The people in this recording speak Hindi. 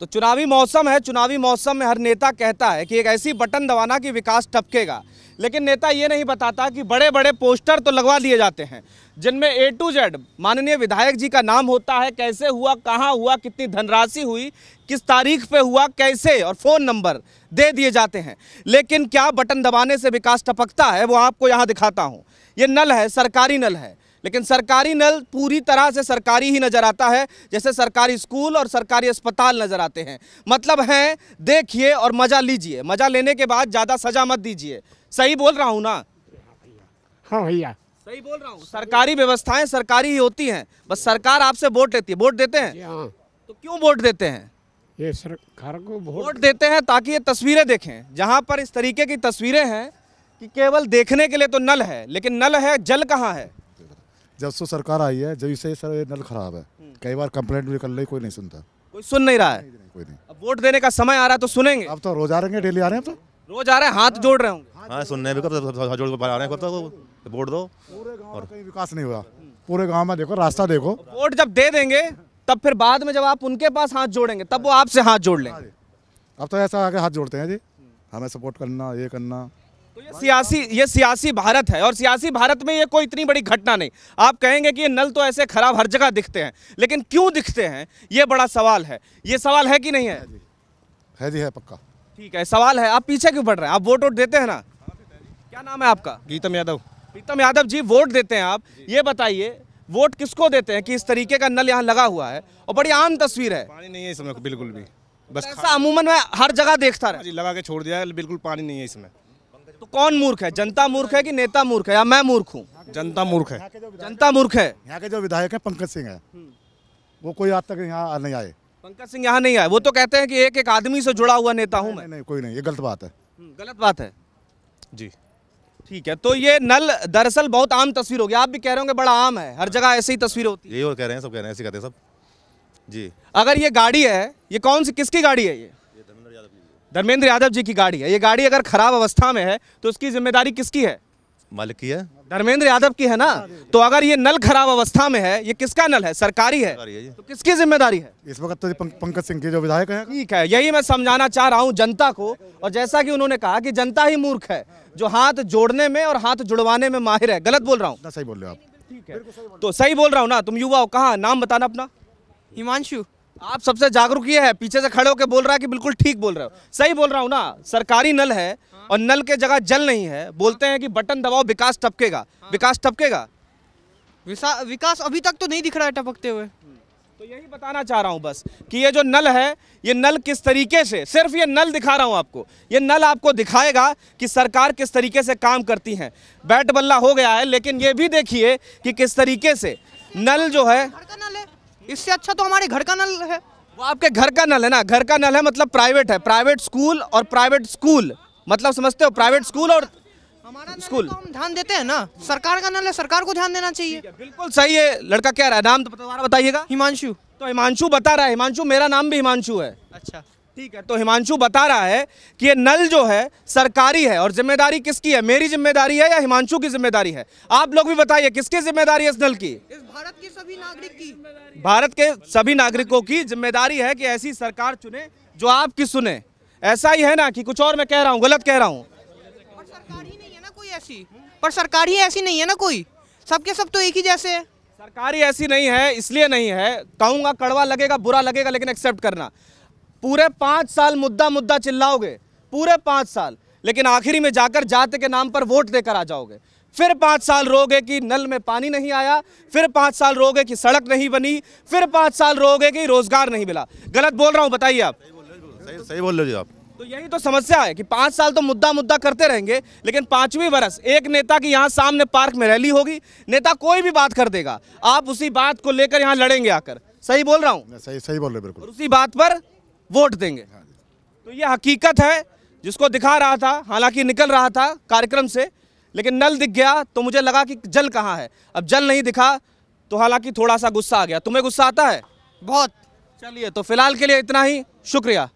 तो चुनावी मौसम है चुनावी मौसम में हर नेता कहता है कि एक ऐसी बटन दबाना कि विकास टपकेगा लेकिन नेता ये नहीं बताता कि बड़े बड़े पोस्टर तो लगवा दिए जाते हैं जिनमें ए टू जेड माननीय विधायक जी का नाम होता है कैसे हुआ कहाँ हुआ कितनी धनराशि हुई किस तारीख पे हुआ कैसे और फ़ोन नंबर दे दिए जाते हैं लेकिन क्या बटन दबाने से विकास टपकता है वो आपको यहाँ दिखाता हूँ ये नल है सरकारी नल है लेकिन सरकारी नल पूरी तरह से सरकारी ही नज़र आता है जैसे सरकारी स्कूल और सरकारी अस्पताल नज़र आते हैं मतलब है देखिए और मज़ा लीजिए मज़ा लेने के बाद ज़्यादा सजा मत दीजिए सही बोल रहा हूँ ना हाँ भैया सही बोल रहा हूँ सरकारी व्यवस्थाएं सरकारी ही होती हैं बस सरकार आपसे वोट लेती है वोट देते हैं हाँ। तो क्यों वोट देते हैं ये सरकार को वोट देते हैं ताकि ये तस्वीरें देखें जहाँ पर इस तरीके की तस्वीरें हैं कि केवल देखने के लिए तो नल है लेकिन नल है जल कहाँ है जब से सरकार आई है जब से सर नल खराब है हम्म। कई बार कंप्लेंट भी कर ले कोई नहीं सुनता कोई सुन नहीं रहा है कोई नहीं अब वोट देने का समय आ रहा है तो सुनेंगे अब तो रोज आ रहे हैं डेली आ रहे हैं तो रोज आ रहे हैं हाथ हाँ। जोड़ रहे होंगे हाँ सुनने भी कब जोड़ के आ रहे हैं वोट दो पूरे गाँव में कहीं विकास नहीं हुआ पूरे गाँव में देखो रास्ता देखो वोट जब दे देंगे तब फिर बाद में जब आप उनके पास हाथ जोड़ेंगे तब वो आपसे हाथ जोड़ लेंगे अब तो ऐसा आगे हाथ जोड़ते हैं जी हमें सपोर्ट करना ये करना तो ये सियासी ये सियासी भारत है और सियासी भारत में ये कोई इतनी बड़ी घटना नहीं आप कहेंगे कि ये नल तो ऐसे खराब हर जगह दिखते हैं लेकिन क्यों दिखते हैं ये बड़ा सवाल है ये सवाल है कि नहीं है है जी है पक्का ठीक है सवाल है आप पीछे क्यों बढ़ रहे हैं आप वोट वोट देते हैं ना क्या नाम है आपका गीतम यादव प्रीतम यादव जी वोट देते हैं आप ये बताइए वोट किसको देते हैं कि इस तरीके का नल यहाँ लगा हुआ है और बड़ी आम तस्वीर है पानी नहीं है इसमें बिल्कुल भी बस ऐसा अमूमन मैं हर जगह देखता रहा जी लगा के छोड़ दिया बिल्कुल पानी नहीं है इसमें तो कौन मूर्ख है जनता मूर्ख है कि नेता मूर्ख है या मैं मूर्ख हूँ जनता मूर्ख है जनता मूर्ख है यहाँ के जो विधायक है पंकज सिंह है हम्म। वो कोई आज तक यहाँ नहीं आए पंकज सिंह यहाँ नहीं आए वो तो कहते हैं कि एक एक आदमी से जुड़ा हुआ नेता हूँ मैं नहीं कोई नहीं ये गलत बात है हम्म, गलत बात है जी ठीक है तो ये नल दरअसल बहुत आम तस्वीर होगी आप भी कह रहे होंगे बड़ा आम है हर जगह ऐसी ही तस्वीर होती है यही और कह रहे हैं सब कह रहे हैं ऐसे कहते हैं सब जी अगर ये गाड़ी है ये कौन सी किसकी गाड़ी है ये धर्मेंद्र यादव जी की गाड़ी है ये गाड़ी अगर खराब अवस्था में है तो उसकी जिम्मेदारी किसकी है मालिक की है धर्मेंद्र यादव की है ना तो अगर ये नल खराब अवस्था में है ये किसका नल है सरकारी है तो किसकी जिम्मेदारी है इस वक्त तो पंकज सिंह के जो विधायक है ठीक है यही मैं समझाना चाह रहा हूँ जनता को और जैसा कि उन्होंने कहा कि जनता ही मूर्ख है जो हाथ जोड़ने में और हाथ जुड़वाने में माहिर है गलत बोल रहा हूँ सही बोल रहे हो आप ठीक है तो सही बोल रहा हूँ ना तुम युवा हो कहा नाम बताना अपना हिमांशु आप सबसे जागरूक ये है पीछे से खड़े होकर बोल रहा है कि बिल्कुल ठीक बोल रहे हो सही बोल रहा हूँ ना सरकारी नल है और नल के जगह जल नहीं है बोलते हैं कि बटन दबाओ विकास टपकेगा विकास टपकेगा विकास अभी तक तो नहीं दिख रहा है टपकते हुए तो यही बताना चाह रहा हूँ बस कि ये जो नल है ये नल किस तरीके से सिर्फ ये नल दिखा रहा हूँ आपको ये नल आपको दिखाएगा कि सरकार किस तरीके से काम करती है बैट बल्ला हो गया है लेकिन ये भी देखिए कि किस तरीके से नल जो है इससे अच्छा तो हमारे घर का नल है वो आपके घर का नल है ना घर का नल है मतलब प्राइवेट है प्राइवेट स्कूल और प्राइवेट स्कूल मतलब समझते हो प्राइवेट स्कूल और हमारा स्कूल तो हम ध्यान देते हैं ना सरकार का नल है सरकार को ध्यान देना चाहिए बिल्कुल सही है लड़का क्या रहा है नाम तो दोबारा बताइएगा हिमांशु तो हिमांशु बता रहा है हिमांशु मेरा नाम भी हिमांशु है अच्छा ठीक है तो हिमांशु बता रहा है कि ये नल जो है सरकारी है और जिम्मेदारी किसकी है मेरी जिम्मेदारी है या हिमांशु की जिम्मेदारी है आप लोग भी बताइए किसकी जिम्मेदारी है इस नल की इस भारत के सभी नागरिक की भारत के सभी नागरिकों की जिम्मेदारी है कि ऐसी सरकार चुने जो आपकी सुने ऐसा ही है ना कि कुछ और मैं कह रहा हूँ गलत कह रहा हूँ ऐसी पर ही ऐसी नहीं है ना कोई सबके सब तो एक ही जैसे है सरकारी ऐसी नहीं है इसलिए नहीं है कहूँगा कड़वा लगेगा बुरा लगेगा लेकिन एक्सेप्ट करना पूरे पाँच साल मुद्दा मुद्दा चिल्लाओगे पूरे पाँच साल लेकिन आखिरी में जाकर जात के नाम पर वोट देकर आ जाओगे फिर पाँच साल रोगे कि नल में पानी नहीं आया फिर पाँच साल रोगे कि सड़क नहीं बनी फिर पाँच साल रोगे कि रोजगार नहीं मिला गलत बोल रहा हूँ बताइए आप सही बोल रहे हो आप तो यही तो समस्या है कि पाँच साल तो मुद्दा मुद्दा करते रहेंगे लेकिन पाँचवीं बरस एक नेता की यहाँ सामने पार्क में रैली होगी नेता कोई भी बात कर देगा आप उसी बात को लेकर यहाँ लड़ेंगे आकर सही बोल रहा हूँ सही सही बोल रहे बिल्कुल उसी बात पर वोट देंगे तो ये हकीकत है जिसको दिखा रहा था हालांकि निकल रहा था कार्यक्रम से लेकिन नल दिख गया तो मुझे लगा कि जल कहाँ है अब जल नहीं दिखा तो हालांकि थोड़ा सा गुस्सा आ गया तुम्हें गुस्सा आता है बहुत चलिए तो फिलहाल के लिए इतना ही शुक्रिया